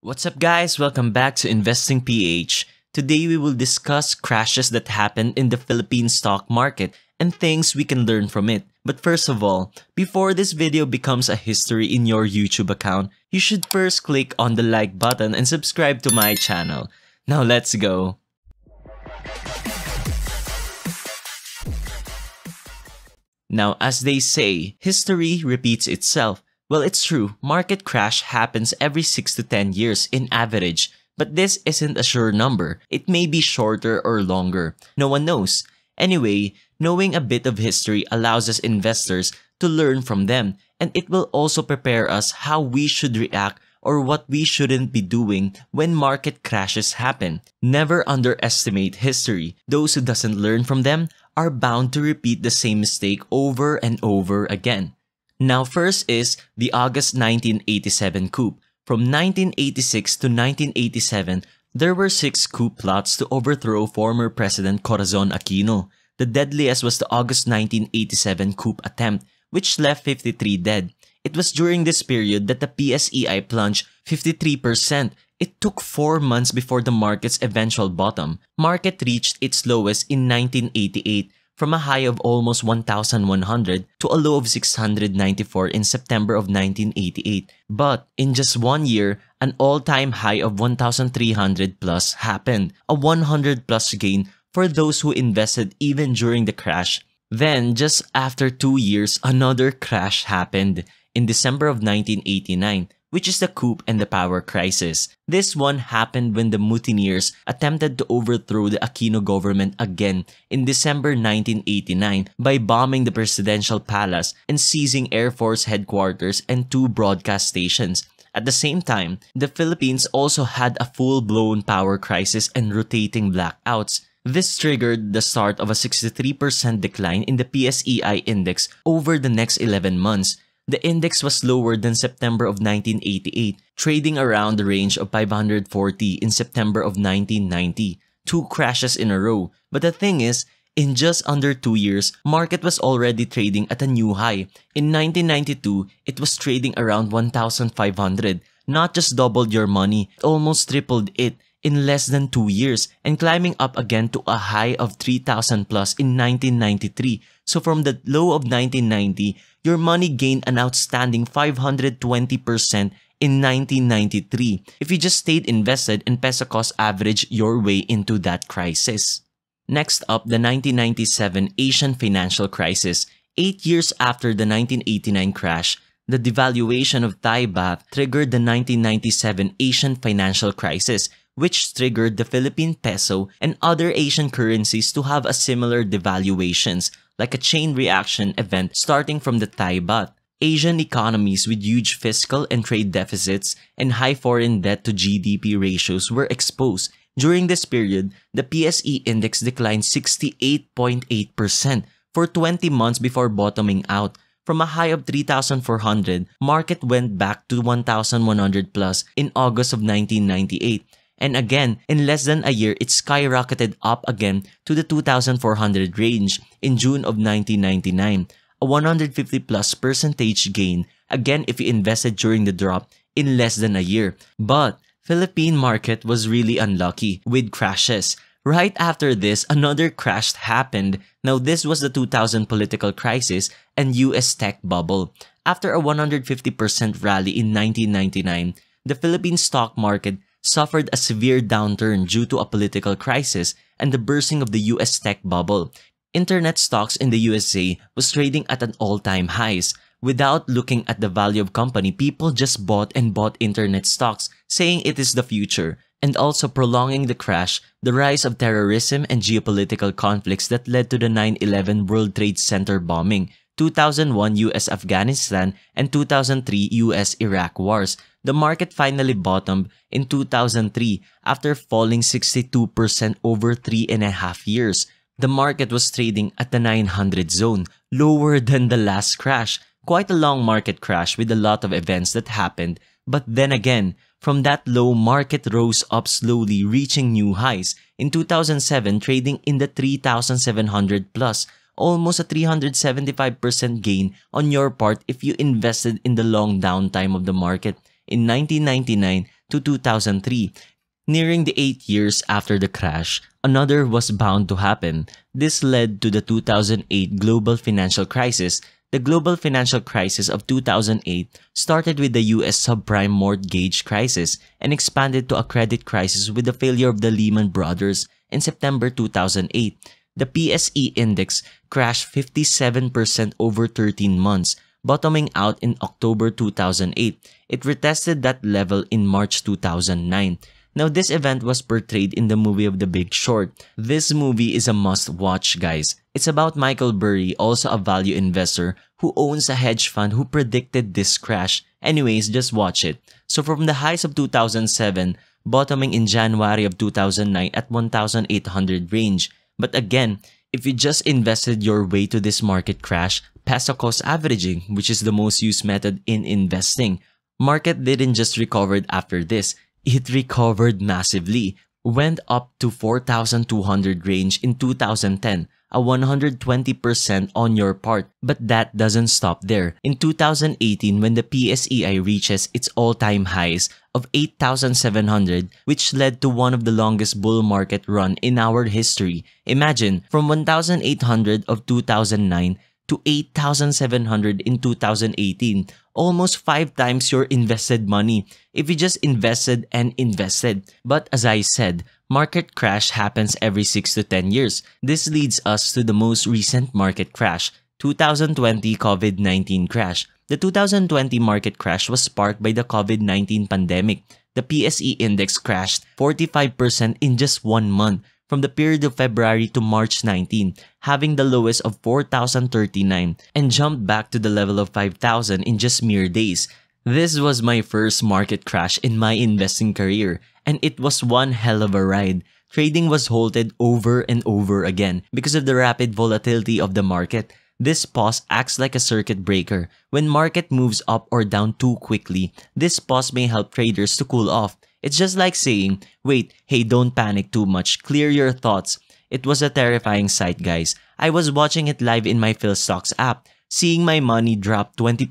What's up guys? Welcome back to Investing PH. Today we will discuss crashes that happened in the Philippine stock market and things we can learn from it. But first of all, before this video becomes a history in your YouTube account, you should first click on the like button and subscribe to my channel. Now let's go! Now as they say, history repeats itself. Well, it's true, market crash happens every 6 to 10 years in average, but this isn't a sure number. It may be shorter or longer. No one knows. Anyway, knowing a bit of history allows us investors to learn from them, and it will also prepare us how we should react or what we shouldn't be doing when market crashes happen. Never underestimate history. Those who doesn't learn from them are bound to repeat the same mistake over and over again. Now first is the August 1987 coup. From 1986 to 1987, there were six coup plots to overthrow former President Corazon Aquino. The deadliest was the August 1987 coup attempt, which left 53 dead. It was during this period that the PSEI plunged 53%. It took 4 months before the market's eventual bottom. Market reached its lowest in 1988 from a high of almost 1,100 to a low of 694 in September of 1988. But in just one year, an all-time high of 1,300 plus happened, a 100 plus gain for those who invested even during the crash. Then, just after two years, another crash happened in December of 1989 which is the coup and the power crisis. This one happened when the mutineers attempted to overthrow the Aquino government again in December 1989 by bombing the presidential palace and seizing Air Force headquarters and two broadcast stations. At the same time, the Philippines also had a full-blown power crisis and rotating blackouts. This triggered the start of a 63% decline in the PSEI index over the next 11 months, the index was lower than September of 1988, trading around the range of 540 in September of 1990, two crashes in a row. But the thing is, in just under 2 years, market was already trading at a new high. In 1992, it was trading around 1,500, not just doubled your money, almost tripled it in less than 2 years and climbing up again to a high of 3,000 plus in 1993. So from the low of 1990 your money gained an outstanding 520% in 1993 if you just stayed invested and peso cost average your way into that crisis. Next up, the 1997 Asian financial crisis. Eight years after the 1989 crash, the devaluation of Thai baht triggered the 1997 Asian financial crisis, which triggered the Philippine peso and other Asian currencies to have a similar devaluations like a chain reaction event starting from the Thai baht. Asian economies with huge fiscal and trade deficits and high foreign debt to GDP ratios were exposed. During this period, the PSE index declined 68.8% for 20 months before bottoming out. From a high of 3,400, market went back to 1,100 plus in August of 1998 and again, in less than a year, it skyrocketed up again to the 2,400 range in June of 1999, a 150 plus percentage gain, again if you invested during the drop in less than a year. But Philippine market was really unlucky with crashes. Right after this, another crash happened. Now this was the 2000 political crisis and US tech bubble. After a 150% rally in 1999, the Philippine stock market suffered a severe downturn due to a political crisis and the bursting of the US tech bubble. Internet stocks in the USA was trading at an all-time highs. Without looking at the value of company, people just bought and bought internet stocks, saying it is the future, and also prolonging the crash, the rise of terrorism and geopolitical conflicts that led to the 9-11 World Trade Center bombing, 2001 US-Afghanistan and 2003 US-Iraq wars, the market finally bottomed in 2003 after falling 62% over three and a half years. The market was trading at the 900 zone, lower than the last crash, quite a long market crash with a lot of events that happened. But then again, from that low, market rose up slowly, reaching new highs. In 2007, trading in the 3,700 plus, almost a 375% gain on your part if you invested in the long downtime of the market in 1999 to 2003. Nearing the eight years after the crash, another was bound to happen. This led to the 2008 global financial crisis. The global financial crisis of 2008 started with the US subprime mortgage crisis and expanded to a credit crisis with the failure of the Lehman Brothers in September 2008. The PSE index crashed 57% over 13 months, bottoming out in October 2008. It retested that level in March 2009. Now, this event was portrayed in the movie of The Big Short. This movie is a must-watch, guys. It's about Michael Burry, also a value investor, who owns a hedge fund who predicted this crash. Anyways, just watch it. So from the highs of 2007, bottoming in January of 2009 at 1,800 range. But again, if you just invested your way to this market crash past a cost averaging, which is the most used method in investing, market didn't just recovered after this, it recovered massively, went up to 4,200 range in 2010, a 120% on your part. But that doesn't stop there. In 2018, when the PSEI reaches its all-time highs of 8,700, which led to one of the longest bull market run in our history. Imagine, from 1,800 of 2009 to 8,700 in 2018, almost five times your invested money if you just invested and invested. But as I said, market crash happens every 6 to 10 years. This leads us to the most recent market crash, 2020 COVID-19 crash. The 2020 market crash was sparked by the COVID-19 pandemic. The PSE index crashed 45% in just one month, from the period of February to March 19, having the lowest of 4,039 and jumped back to the level of 5,000 in just mere days. This was my first market crash in my investing career and it was one hell of a ride. Trading was halted over and over again because of the rapid volatility of the market. This pause acts like a circuit breaker. When market moves up or down too quickly, this pause may help traders to cool off it's just like saying, wait, hey, don't panic too much, clear your thoughts. It was a terrifying sight, guys. I was watching it live in my PhilStocks app, seeing my money drop 20%,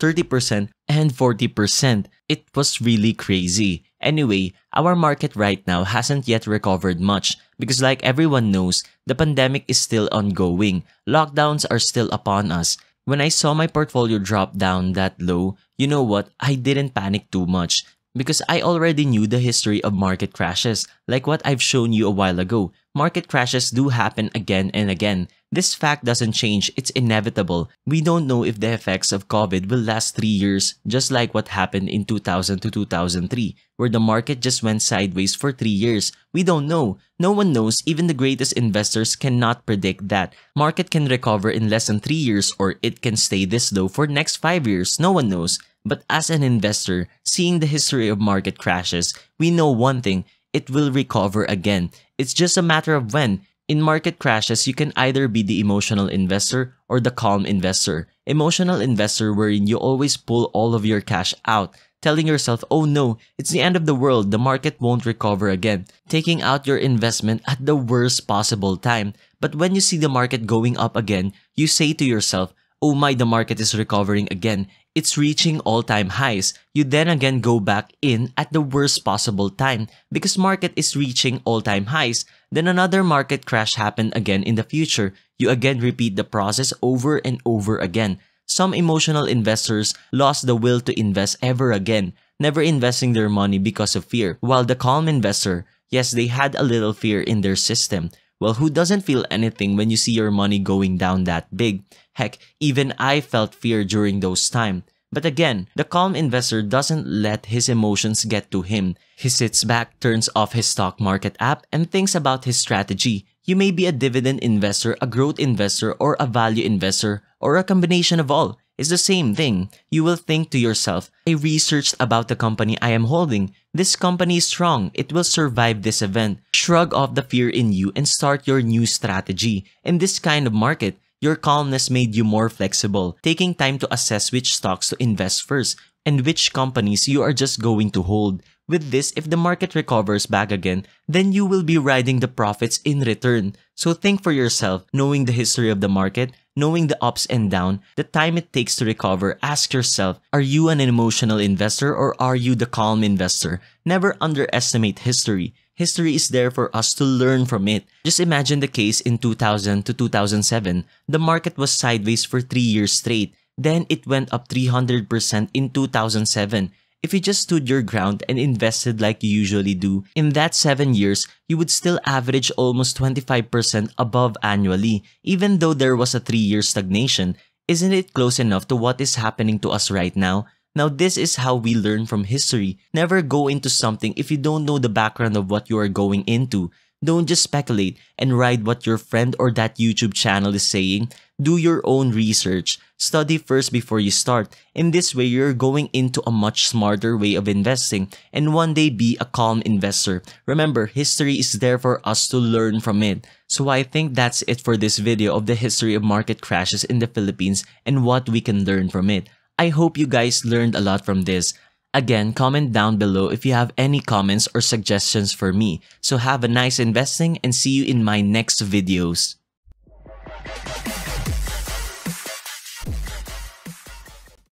30%, and 40%. It was really crazy. Anyway, our market right now hasn't yet recovered much because like everyone knows, the pandemic is still ongoing. Lockdowns are still upon us. When I saw my portfolio drop down that low, you know what, I didn't panic too much because I already knew the history of market crashes. Like what I've shown you a while ago, market crashes do happen again and again. This fact doesn't change, it's inevitable. We don't know if the effects of COVID will last 3 years, just like what happened in 2000 to 2003, where the market just went sideways for 3 years. We don't know. No one knows, even the greatest investors cannot predict that. Market can recover in less than 3 years or it can stay this low for next 5 years, no one knows. But as an investor, seeing the history of market crashes, we know one thing, it will recover again. It's just a matter of when. In market crashes, you can either be the emotional investor or the calm investor. Emotional investor wherein you always pull all of your cash out, telling yourself, oh no, it's the end of the world, the market won't recover again, taking out your investment at the worst possible time. But when you see the market going up again, you say to yourself, oh my, the market is recovering again it's reaching all-time highs, you then again go back in at the worst possible time because market is reaching all-time highs, then another market crash happen again in the future. You again repeat the process over and over again. Some emotional investors lost the will to invest ever again, never investing their money because of fear, while the calm investor, yes, they had a little fear in their system, well, who doesn't feel anything when you see your money going down that big? Heck, even I felt fear during those times. But again, the calm investor doesn't let his emotions get to him. He sits back, turns off his stock market app, and thinks about his strategy. You may be a dividend investor, a growth investor, or a value investor, or a combination of all is the same thing. You will think to yourself, I researched about the company I am holding. This company is strong. It will survive this event. Shrug off the fear in you and start your new strategy. In this kind of market, your calmness made you more flexible, taking time to assess which stocks to invest first and which companies you are just going to hold. With this, if the market recovers back again, then you will be riding the profits in return. So think for yourself, knowing the history of the market, knowing the ups and down, the time it takes to recover, ask yourself, are you an emotional investor or are you the calm investor? Never underestimate history. History is there for us to learn from it. Just imagine the case in 2000 to 2007. The market was sideways for 3 years straight. Then it went up 300% in 2007. If you just stood your ground and invested like you usually do, in that 7 years, you would still average almost 25% above annually, even though there was a 3-year stagnation. Isn't it close enough to what is happening to us right now? Now, this is how we learn from history. Never go into something if you don't know the background of what you are going into. Don't just speculate and ride what your friend or that YouTube channel is saying. Do your own research. Study first before you start. In this way, you're going into a much smarter way of investing and one day be a calm investor. Remember, history is there for us to learn from it. So I think that's it for this video of the history of market crashes in the Philippines and what we can learn from it. I hope you guys learned a lot from this. Again, comment down below if you have any comments or suggestions for me. So have a nice investing and see you in my next videos.